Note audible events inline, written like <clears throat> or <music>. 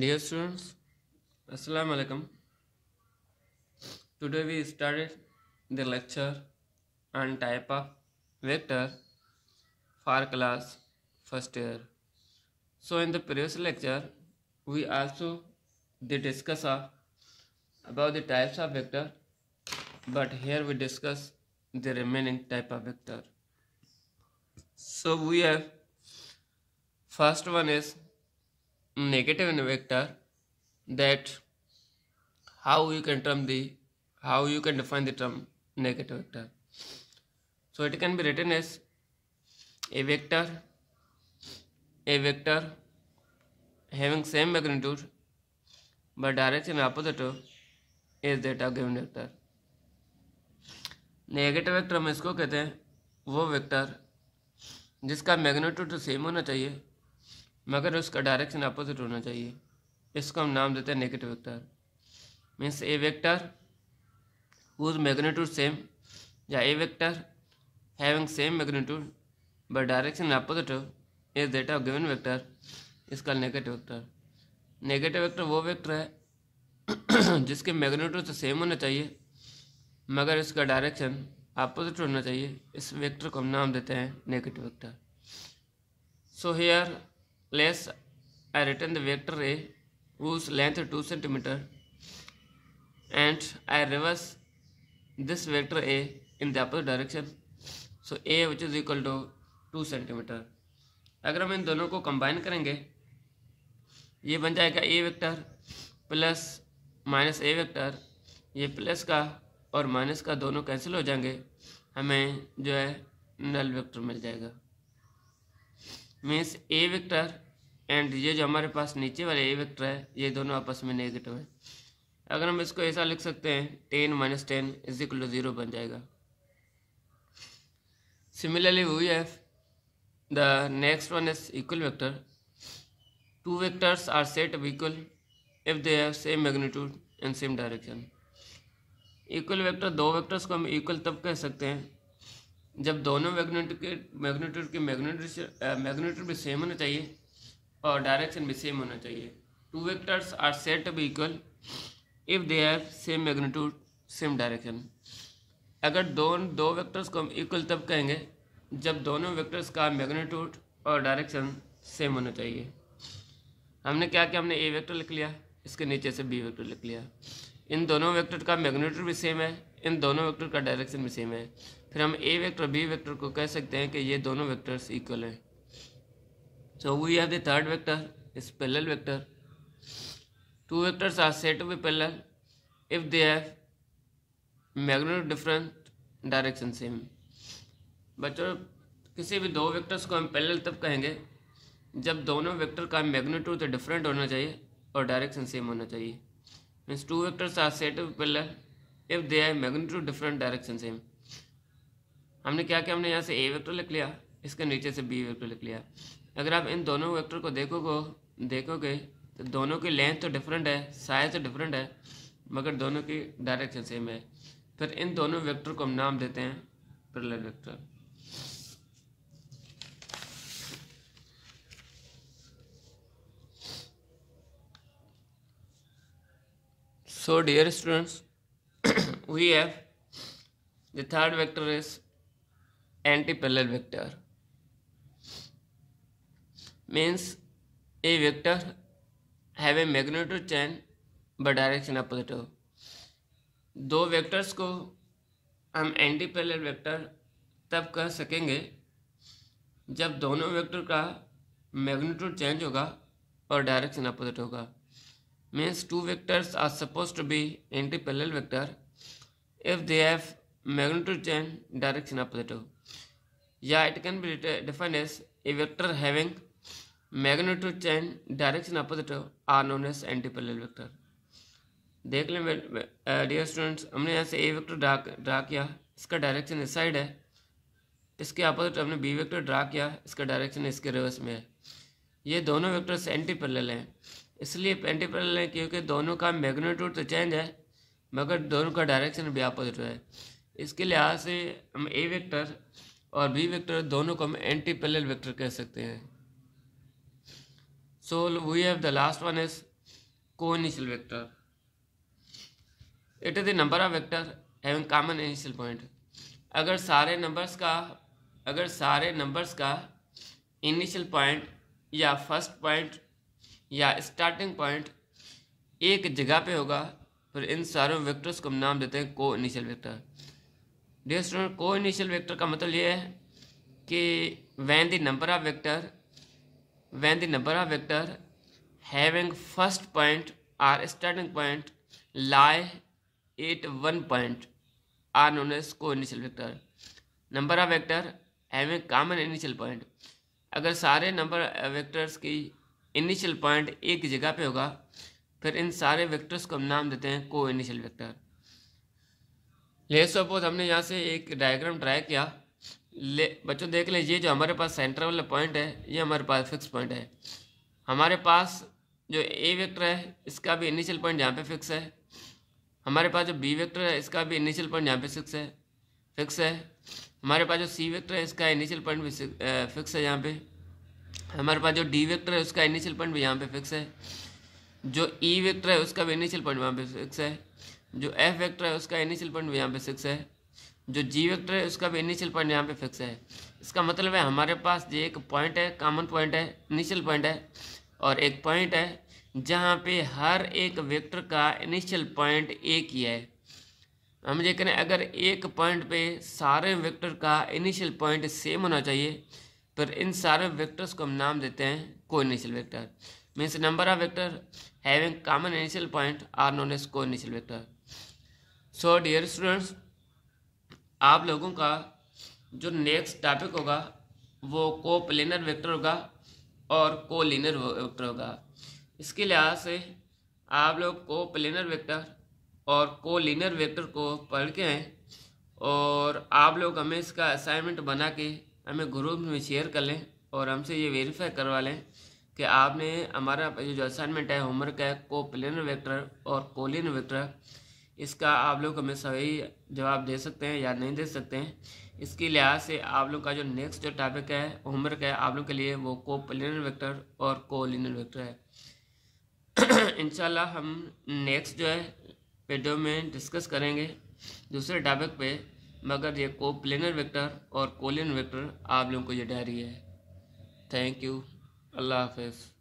Dear students, Assalamu alaikum. Today we started the lecture on type of vector for class first year. So in the previous lecture, we also did discuss about the types of vector, but here we discuss the remaining type of vector. So we have first one is negative vector that how you can term the how you can define the term negative vector so it can be written as a vector a vector having same magnitude but direction opposite is that of given vector negative vector हम इसको कहते हैं वो vector जिसका magnitude तो same होना चाहिए मगर उसका डायरेक्शन अपोजिट होना चाहिए इसको हम नाम देते हैं negative vector means a vector whose magnitude same या a vector having same magnitude but direction opposite is that of given vector इसका नेगेटिव वेक्टर नेगेटिव वेक्टर वो वेक्टर है <clears throat> जिसके मैग्नीट्यूड तो सेम होना चाहिए मगर इसका डायरेक्शन अपोजिट होना चाहिए इस वेक्टर को हम नाम देते हैं negative vector so here place I return the vector A whose length is 2 cm and I reverse this vector A in the opposite direction. So A which is equal to 2 cm. अगर हम इन दोनों को combine करेंगे ये बन जाएगा A vector plus minus A vector ये plus का और माइनस का दोनों कैंसिल हो जाएंगे हमें जो है नल वेक्टर मिल जाएगा मीन्स ए वेक्टर एंड ये जो हमारे पास नीचे वाले ए वेक्टर है ये दोनों आपस में नेगेटिव है अगर हम इसको ऐसा लिख सकते हैं ten minus ten is equal zero बन जाएगा similarly we have the next one is equal vector two vectors are set equal if they have same magnitude in same direction equal vector दो वेक्टर्स को हम equal तब कह सकते हैं जब दोनों मैग्नेट के मैग्नेट्यूड के मैग्नेट्यूड मैग्नेट्यूड भी सेम होना चाहिए और डायरेक्शन भी सेम होना चाहिए two vectors are set to be equal if they have same magnitude same direction अगर दोनों दो वेक्टर्स को हम इक्वल तब कहेंगे जब दोनों वेक्टर्स का मैग्नीट्यूड और डायरेक्शन सेम होना चाहिए हमने क्या किया हमने ए वेक्टर लिख लिया इसके नीचे से बी वेक्टर लिख लिया इन दोनों वेक्टर का मैग्नीट्यूड भी सेम है इन दोनों वेक्टर का डायरेक्शन भी सेम है फिर हम ए वेक्टर बी वेक्टर को कह सकते हैं कि ये दोनों वेक्टर्स इक्वल हैं so we have the third vector is parallel vector two vectors are set to be parallel if they have magnetic different direction same बच्चों किसी भी दो वेक्टर्स को हम पैरेलल तब कहेंगे जब दोनों वेक्टर का मैग्नीट्यूड तो डिफरेंट होना चाहिए और डायरेक्शन सेम होना चाहिए means two vectors are set parallel if they have magnetic different direction same हमने क्या किया हमने यहाँ से ए वेक्टर लिख लिया इसके नीचे से बी वेक्टर लिख लिया अगर आप इन दोनों वेक्टर को देखोगे देखोगे तो दोनों की लेंथ तो डिफरेंट है साइज तो डिफरेंट है मगर दोनों की डायरेक्शन सेम है फिर इन दोनों वेक्टर को हम नाम देते हैं parallel vector so dear students we have the third vector is anti parallel vector means a vector have a magnetic chain ब डायरेक्शन अपोजिट दो वेक्टर्स को हम एंटी पैरेलल वेक्टर तब कह सकेंगे जब दोनों वेक्टर का मैग्नेटिक चेंज होगा और डायरेक्शन अपोजिट होगा means two vectors are suppose to be anti parallel vector if they have magnetic change direction opposite हो या it can be defined as a vector having magnitude and direction opposite are known as anti parallel vector देख लें dear students uh, हमने यहाँ से ए vector draw draw किया इसका direction इस साइड है इसके अपोजिट हमने बी वेक्टर ड्रा किया इसका डायरेक्शन इसके रिवर्स में है ये दोनों वेक्टर्स एंटी पैरेलल हैं इसलिए एंटी पैरेलल हैं क्योंकि दोनों का मैग्नीट्यूड तो चेंज है मगर दोनों का डायरेक्शन भी अपोजिट है इसके लिहाज से हम ए वेक्टर और बी वेक्टर दोनों को हम एंटी पैरेलल वेक्टर कह सकते हैं so we have the last one is coinitial vector it is the number of vector having common initial point अगर सारे नंबर्स का अगर सारे नंबर्स का इनिशियल पॉइंट या फर्स्ट पॉइंट या स्टार्टिंग पॉइंट एक जगह पे होगा फिर इन सारे वेक्टर्स को हम नाम देते हैं coinitial vector dear student coinitial vector का मतलब ये है कि when the number of vector when the number of vector having first point are starting point lie at one point are known as coinitial vector number of vector having common initial point अगर सारे number vectors की initial point एक जगह पे होगा फिर इन सारे vectors को हम नाम देते हैं को इनिशियल वैक्टर ले सपोज हमने यहाँ से एक डायग्राम ट्राई किया ले बच्चों देख लें ये जो हमारे पास सेंटर वाला पॉइंट है ये हमारे पास फिक्स पॉइंट है हमारे पास जो ए वेक्टर है इसका भी इनिशियल पॉइंट यहाँ पे फिक्स है हमारे पास जो बी वेक्टर है इसका भी इनिशियल पॉइंट यहाँ पे फिक्स है फिक्स है हमारे पास जो सी वेक्टर है इसका इनिशियल पॉइंट भी फिक्स है यहाँ पे हमारे पास जो डी वेक्टर है उसका इनिशियल पॉइंट भी यहाँ पे फिक्स है जो ई e वेक्टर है उसका भी इनिशियल पॉइंट वहाँ पे फिक्स है जो एफ वेक्टर है उसका इनिशियल पॉइंट भी यहाँ पे फिक्स है जो जी वेक्टर है उसका भी इनिशियल पॉइंट यहाँ पे फिक्स है इसका मतलब है हमारे पास ये एक पॉइंट है कॉमन पॉइंट है इनिशियल पॉइंट है और एक पॉइंट है जहाँ पे हर एक वेक्टर का इनिशियल पॉइंट एक ही है हम ये कहें अगर एक पॉइंट पे सारे वेक्टर का इनिशियल पॉइंट सेम होना चाहिए पर तो इन सारे वेक्टर्स को हम नाम देते हैं coinitial vector means number of vector having common initial point are known as coinitial vector so dear students आप लोगों का जो नेक्स्ट टॉपिक होगा वो को प्लेनर वेक्टर होगा और को लिनर वेक्टर होगा इसके लिहाज से आप लोग को प्लेनर वेक्टर और को लिनर वेक्टर को पढ़ के हैं और आप लोग हमें इसका असाइनमेंट बना के हमें ग्रुप में शेयर कर लें और हमसे ये वेरीफाई करवा लें कि आपने हमारा जो असाइनमेंट है होमवर्क है को प्लेनर वेक्टर और कोलिनर वेक्टर इसका आप लोग हमें सही जवाब दे सकते हैं या नहीं दे सकते हैं इसके लिहाज से आप लोग का जो नेक्स्ट जो टॉपिक है होमवर्क है आप लोग के लिए वो कोपलिनर वेक्टर और कोलिनर वेक्टर है <clears throat> इनशाला हम नेक्स्ट जो है वीडियो में डिस्कस करेंगे दूसरे टॉपिक पे मगर ये कोप्लेनर वेक्टर और कोलिन वेक्टर आप लोगों को ये डायरी है थैंक यू अल्लाह हाफिज़